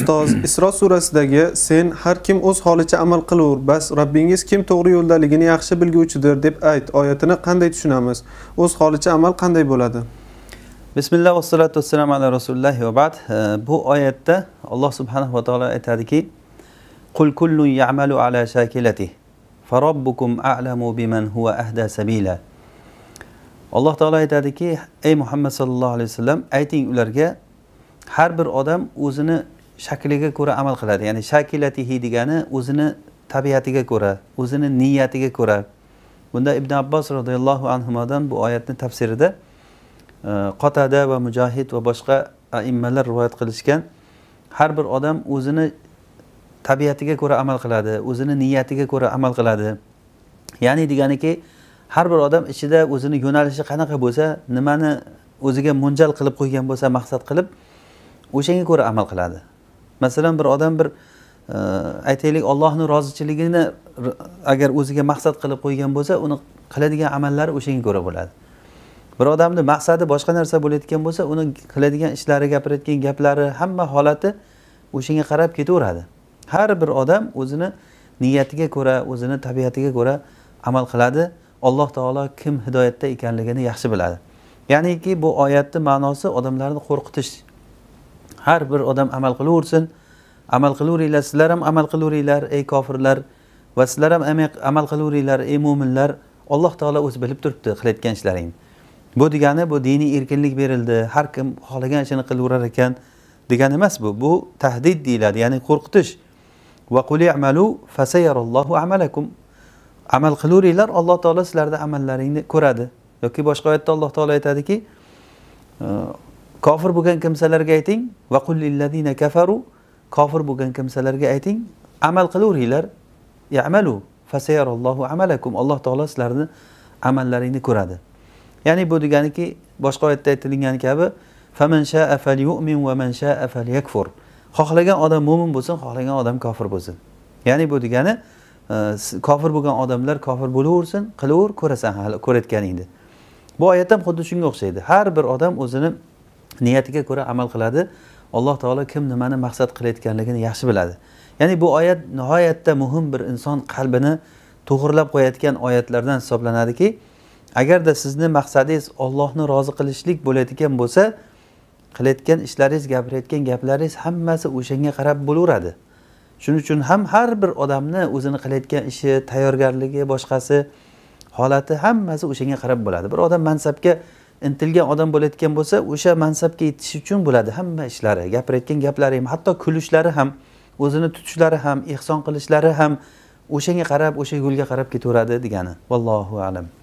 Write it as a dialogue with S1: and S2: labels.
S1: ustoz isro surasidagi sen har kim o'z holicha amal qilaver bas robbingiz kim to'g'ri yo'ldaligini yaxshi bilguvchidir deb ayt oyatini qanday tushunamiz o'z holicha amal qanday bo'ladi bismillah vassalatu vassalam ala rasulillah va bad bu oyatda alloh subhanahu va taolo aytadiki qul kullun ya'malu ala shakilati farobbukum a'lamu biman huwa ahda sabila alloh taolo aytadiki ey muhammad sallallohu alayhi vasallam ayting ularga har bir odam o'zini shakliga ko'ra amal qiladi ya'ni shakilatihi degani o'zini tabiatiga ko'ra o'zini niyatiga ko'ra bunda ibn abbos roziyallohu anhudan bu oyatni tafsirida e, qotada va mujohid va boshqa aimmalar rivoyat qilishgan har bir odam o'zini tabiatiga ko'ra amal qiladi o'zini niyatiga ko'ra amal qiladi ya'ni deganiki har bir odam ichida o'zini yo'nalishi qanaqa bo'lsa nimani o'ziga mo'ljal qilib qo'ygan bo'lsa maqsad qilib o'shanga ko'ra amal qiladi masalan bir odam bir e, aytaylik ollohni rozichiligini agar o'ziga maqsad qilib qo'ygan bo'lsa uni qiladigan amallari o'shanga ko'ra bo'ladi bir odamni maqsadi boshqa narsa bo'layotgan bo'lsa uni qiladigan ishlari gapirayotgan gaplari hamma holati o'shanga qarab ketaveradi har bir odam o'zini niyatiga ko'ra o'zini tabiatiga ko'ra amal qiladi alloh taolo kim hidoyatda ekanligini yaxshi biladi ya'niki bu oyatni ma'nosi odamlarni qo'rqitish har bir odam amal qilaversin amal qilaveringlar sizlar ham amal qilaveringlar ey kofirlar va sizlar ham amal qilaveringlar ey mo'minlar alloh taolo o'zi bilib turibdi qilayotgan ishlaringni bu degani bu diniy erkinlik berildi har kim xohlagan ishini qilaverar ekan degani emas bu bu tahdid deyiladi ya'ni qo'rqitish va qul fasayarallohu amalakum amal qilaveringlar alloh taolo sizlarni amallaringni ko'radi yoki boshqa oyatda alloh taolo aytadiki kofir bo'lgan kimsalarga ayting va qul kafaru kofir bo'lgan kimsalarga ayting amal qilaveringlar yamalu fasayarallohu amalakum alloh taolo sizlarni amallaringni ko'radi ya'ni bu deganiki boshqa oyatda aytilgan kabi shaa va man shaa xohlagan odam mo'min bo'lsin xohlagan odam kofir bo'lsin ya'ni bu degani e, kofir bo'lgan odamlar kofir bo'laversin qilaver ko'rasan hali ko'rayotganingni bu oyat ham xuddi shunga o'xshaydi har bir odam o'zini niyatiga ko'ra amal qiladi alloh taolo kim nimani maqsad qilayotganligini yaxshi biladi ya'ni bu oyat nihoyatda muhim bir inson qalbini to'g'irlab qo'yayotgan oyatlardan hisoblanadiki agarda sizni maqsadingiz ollohni rozi qilishlik bo'ladigan bo'lsa qilayotgan ishlaringiz gapirayotgan gaplaringiz hammasi o'shanga qarab bo'laveradi shuning uchun ham har bir odamni o'zini qilayotgan ishi tayyorgarligi boshqasi holati hammasi o'shanga qarab bo'ladi bir odam mansabga intilgan odam bo'layotgan bo'lsa o'sha mansabga yetish uchun bo'ladi hamma ishlari gapirayotgan gaplari ham hatto kulishlari ham o'zini tutishlari ham ehson qilishlari ham o'shanga qarab o'sha yo'lga qarab ketaveradi degani vallohu alam